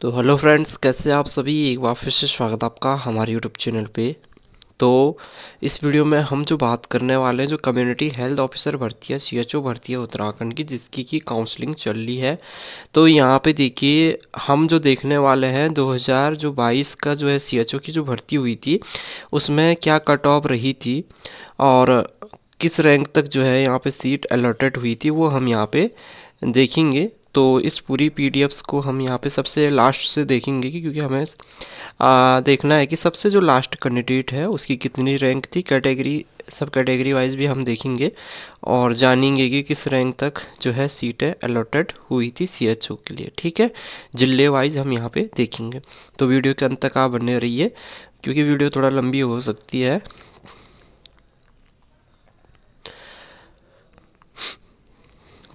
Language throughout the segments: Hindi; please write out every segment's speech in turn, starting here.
तो हेलो फ्रेंड्स कैसे आप सभी एक बार फिर से स्वागत आपका हमारे यूट्यूब चैनल पे तो इस वीडियो में हम जो बात करने वाले हैं जो कम्युनिटी हेल्थ ऑफिसर भर्ती है सी एच ओ भर्ती है उत्तराखंड की जिसकी की काउंसलिंग चल रही है तो यहाँ पे देखिए हम जो देखने वाले हैं 2000 जो 22 का जो है सी एच ओ की जो भर्ती हुई थी उसमें क्या कट ऑफ रही थी और किस रैंक तक जो है यहाँ पर सीट अलॉटेड हुई थी वो हम यहाँ पर देखेंगे तो इस पूरी पी को हम यहाँ पे सबसे लास्ट से देखेंगे कि क्योंकि हमें आ, देखना है कि सबसे जो लास्ट कैंडिडेट है उसकी कितनी रैंक थी कैटेगरी सब कैटेगरी वाइज भी हम देखेंगे और जानेंगे कि किस रैंक तक जो है सीटें अलॉटेड हुई थी सी के लिए ठीक है जिले वाइज हम यहाँ पे देखेंगे तो वीडियो के अंत तक आप बने रहिए क्योंकि वीडियो थोड़ा लंबी हो सकती है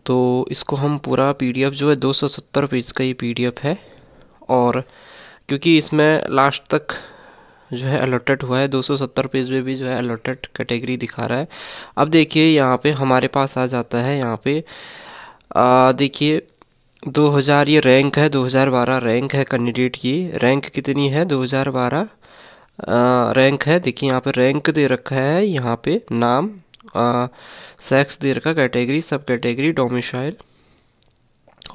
तो इसको हम पूरा पीडीएफ जो है 270 पेज का ये पीडीएफ है और क्योंकि इसमें लास्ट तक जो है अलॉटेड हुआ है 270 पेज में भी जो है अलॉटेड कैटेगरी दिखा रहा है अब देखिए यहाँ पे हमारे पास आ जाता है यहाँ पे देखिए 2000 ये रैंक है 2012 रैंक है कैंडिडेट की रैंक कितनी है 2012 रैंक है देखिए यहाँ पे रैंक दे रखा है यहाँ पे नाम सेक्स दे रखा category sub category domicile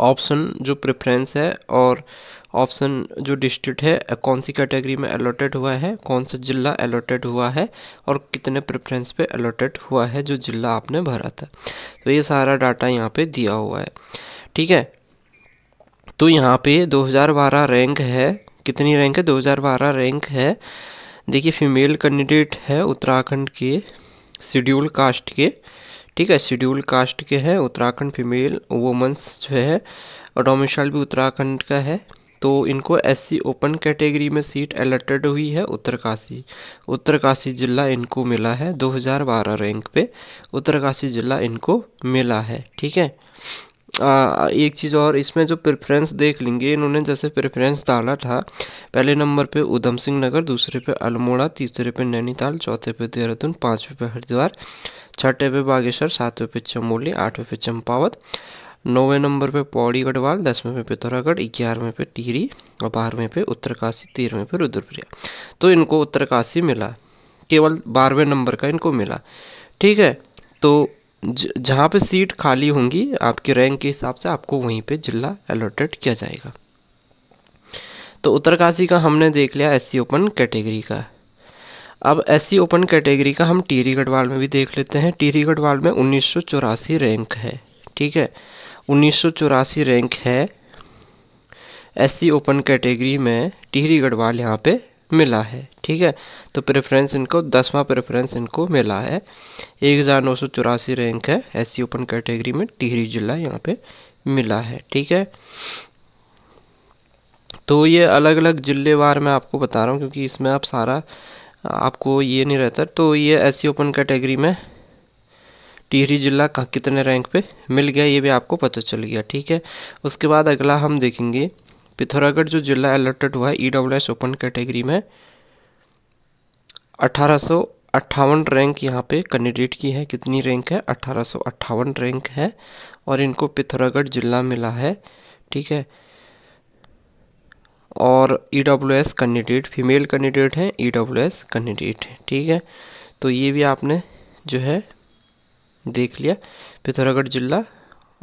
option जो प्रेफरेंस है और ऑप्शन जो डिस्ट्रिक्ट है कौन सी कैटेगरी में अलॉटेड हुआ है कौन सा जिला अलॉटेड हुआ है और कितने प्रेफरेंस पे अलॉटेड हुआ है जो जिला आपने भरा था तो ये सारा डाटा यहाँ पे दिया हुआ है ठीक है तो यहाँ पे 2012 रैंक है कितनी रैंक है 2012 रैंक है देखिए फीमेल कैंडिडेट है उत्तराखंड के शेड्यूल कास्ट के ठीक है शेड्यूल कास्ट के हैं उत्तराखंड फीमेल वुमेंस जो है डोमिशाल भी उत्तराखंड का है तो इनको एससी ओपन कैटेगरी में सीट अलॉटेड हुई है उत्तरकाशी उत्तरकाशी जिला इनको मिला है 2012 रैंक पे उत्तरकाशी जिला इनको मिला है ठीक है आ, एक चीज़ और इसमें जो प्रेफरेंस देख लेंगे इन्होंने जैसे प्रेफरेंस डाला था पहले नंबर पे उधम सिंह नगर दूसरे पे अल्मोड़ा तीसरे पे नैनीताल चौथे पे देहरादून पाँचवें पे हरिद्वार छठे पे बागेश्वर सातवें पे चमोली आठवें पे चंपावत नौवें नंबर पे पौड़ी गढ़वाल दसवें पे पिथौरागढ़ ग्यारहवें पे टिहरी और बारहवें पे उत्तरकाशी तेरहवें पे रुद्रप्रिया तो इनको उत्तरकाशी मिला केवल बारहवें नंबर का इनको मिला ठीक है तो जहाँ पे सीट खाली होंगी आपके रैंक के हिसाब से आपको वहीं पे जिला अलॉटेड किया जाएगा तो उत्तरकाशी का हमने देख लिया एस ओपन कैटेगरी का अब एस ओपन कैटेगरी का हम टीरी गढ़वाल में भी देख लेते हैं टीरी गढ़वाल में उन्नीस रैंक है ठीक है उन्नीस रैंक है एस ओपन कैटेगरी में टिहरी गढ़वाल यहाँ पे मिला है ठीक है तो प्रेफरेंस इनको दसवां प्रेफरेंस इनको मिला है एक हज़ार नौ सौ चौरासी रैंक है एस ओपन कैटेगरी में टिहरी जिला यहाँ पे मिला है ठीक है तो ये अलग अलग जिलेवार मैं आपको बता रहा हूँ क्योंकि इसमें आप सारा आपको ये नहीं रहता तो ये एस ओपन कैटेगरी में टिहरी जिला का कितने रैंक पे मिल गया ये भी आपको पता चल गया ठीक है उसके बाद अगला हम देखेंगे पिथौरागढ़ जो जिला अलर्टेड हुआ है E W S open category में अठारह अट्ठावन रैंक यहाँ पे कैंडिडेट की है कितनी रैंक है अठारह अट्ठावन रैंक है और इनको पिथौरागढ़ जिला मिला है ठीक है और E W S candidate female candidate हैं ई डब्ल्यू एस कैंडिडेट हैं ठीक है तो ये भी आपने जो है देख लिया पिथौरागढ़ जिला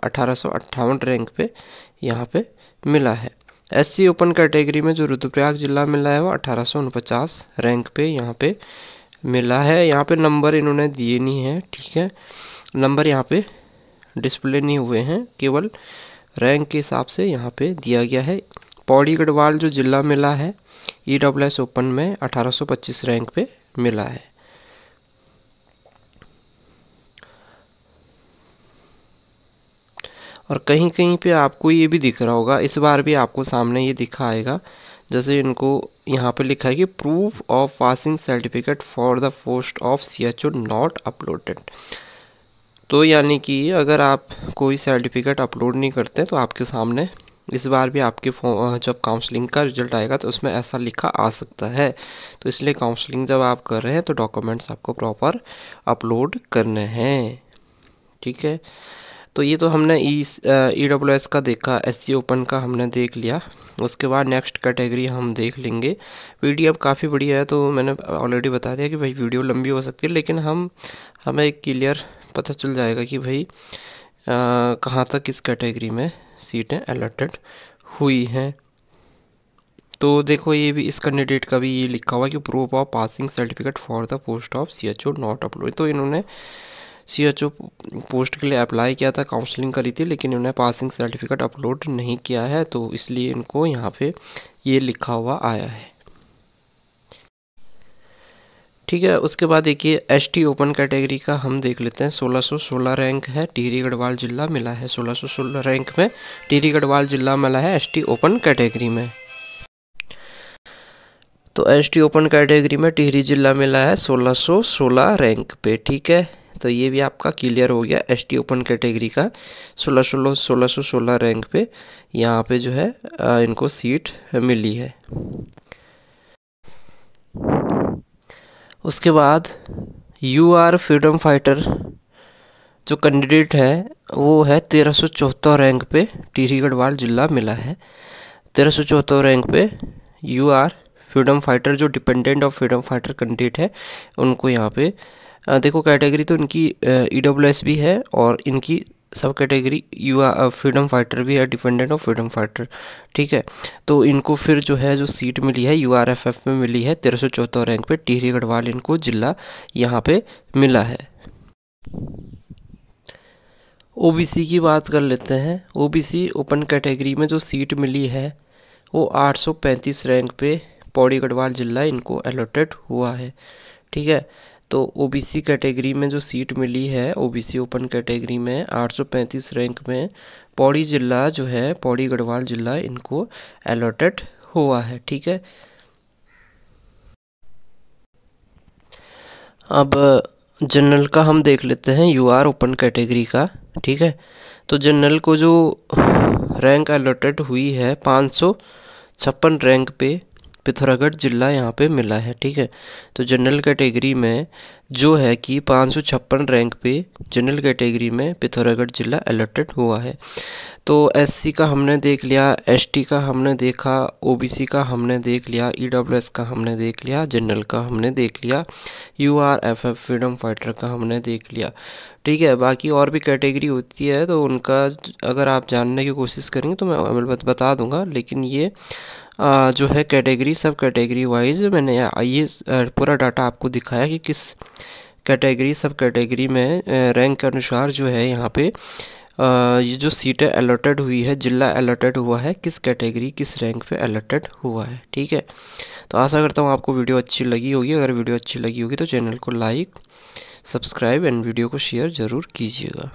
अठारह रैंक पे यहाँ पे मिला है एस ओपन कैटेगरी में जो रुद्रप्रयाग जिला मिला है वो अठारह रैंक पे यहाँ पे मिला है यहाँ पे नंबर इन्होंने दिए नहीं है ठीक है नंबर यहाँ पे डिस्प्ले नहीं हुए हैं केवल रैंक के हिसाब से यहाँ पे दिया गया है पौड़ी गढ़वाल जो ज़िला मिला है ई डब्ल्यू एस ओपन में 1825 रैंक पे मिला है और कहीं कहीं पे आपको ये भी दिख रहा होगा इस बार भी आपको सामने ये दिखा आएगा जैसे इनको यहाँ पे लिखा है कि proof of passing certificate for the post of C H O not uploaded तो यानी कि अगर आप कोई सर्टिफिकेट अपलोड नहीं करते तो आपके सामने इस बार भी आपके जब काउंसलिंग का रिजल्ट आएगा तो उसमें ऐसा लिखा आ सकता है तो इसलिए काउंसलिंग जब आप कर रहे हैं तो डॉक्यूमेंट्स आपको प्रॉपर अपलोड करने हैं ठीक है तो ये तो हमने ई डब्ल्यू एस का देखा एस सी ओपन का हमने देख लिया उसके बाद नेक्स्ट कैटेगरी हम देख लेंगे वीडियो अब काफ़ी बढ़िया है तो मैंने ऑलरेडी बता दिया कि भाई वीडियो लंबी हो सकती है लेकिन हम हमें क्लियर पता चल जाएगा कि भाई कहाँ तक किस कैटेगरी में सीटें अलॉटेड हुई हैं तो देखो ये भी इस कैंडिडेट का भी ये लिखा हुआ है कि proof of passing certificate for the post of C H O not upload तो इन्होंने सी एच ओ पोस्ट के लिए अप्लाई किया था काउंसलिंग करी थी लेकिन इन्होंने पासिंग सर्टिफिकेट अपलोड नहीं किया है तो इसलिए इनको यहाँ पे ये लिखा हुआ आया है ठीक है उसके बाद देखिए एस टी ओपन कैटेगरी का हम देख लेते हैं 1616 रैंक है टिहरी गढ़वाल जिला मिला है 1616 रैंक में टिहरी गढ़वाल जिला मिला है एस टी ओपन कैटेगरी में तो एस टी ओपन कैटेगरी में टिहरी जिला मिला है 1616 रैंक पे ठीक है तो ये भी आपका क्लियर हो गया एस टी ओपन कैटेगरी का सोलह सोलह सोलह सौ सोलह रैंक पे यहाँ पे जो है इनको सीट मिली है उसके बाद यू आर फ्रीडम फाइटर जो कैंडिडेट है वो है तेरह सौ चौहत्तर रैंक पे टिहरी गढ़वाल जिला मिला है तेरह सौ चौहत्तर रैंक पे यू आर फ्रीडम फाइटर जो dependent of freedom fighter candidate है उनको यहाँ पे देखो कैटेगरी तो इनकी ई डब्ल्यू एस भी है और इनकी सब category U R freedom fighter भी है डिपेंडेंट ऑफ फ्रीडम फाइटर ठीक है तो इनको फिर जो है जो सीट मिली है यू आर एफ एफ में मिली है तेरह सौ चौथा रैंक पे टिहरी गढ़वाल इनको जिला यहाँ पे मिला है ओबीसी की बात कर लेते हैं ओबीसी ओपन कैटेगरी में जो सीट मिली है वो 835 रैंक पे पौड़ी गढ़वाल जिला इनको अलॉटेड हुआ है ठीक है तो ओबीसी कैटेगरी में जो सीट मिली है ओबीसी ओपन कैटेगरी में 835 रैंक में पौड़ी जिला जो है पौड़ी गढ़वाल जिला इनको एलोटेड हुआ है ठीक है अब जनरल का हम देख लेते हैं यू आर ओपन कैटेगरी का ठीक है तो जनरल को जो रैंक अलॉटेड हुई है पाँच सौ छप्पन रैंक पे पिथौरागढ़ ज़िला यहाँ पे मिला है ठीक है तो जनरल कैटेगरी में जो है कि पाँच रैंक पे जनरल कैटेगरी में पिथौरागढ़ ज़िला अलॉटेड हुआ है तो एससी का हमने देख लिया एसटी का हमने देखा ओबीसी का हमने देख लिया ईडब्ल्यूएस e का हमने देख लिया जनरल का हमने देख लिया एफ फ्रीडम फाइटर का हमने देख लिया ठीक है बाकी और भी कैटेगरी होती है तो उनका अगर आप जानने की कोशिश करेंगे तो मैं बता दूँगा लेकिन ये जो है कैटेगरी सब कैटेगरी वाइज मैंने ये पूरा डाटा आपको दिखाया कि किस कैटेगरी सब कैटेगरी में रैंक के अनुसार जो है यहाँ पे ये जो सीटें अलॉटेड हुई है जिला अलॉटेड हुआ है किस कैटेगरी किस रैंक पे अलॉटेड हुआ है ठीक है तो आशा करता हूँ आपको वीडियो अच्छी लगी होगी अगर वीडियो अच्छी लगी होगी तो चैनल को लाइक सब्सक्राइब एंड वीडियो को शेयर ज़रूर कीजिएगा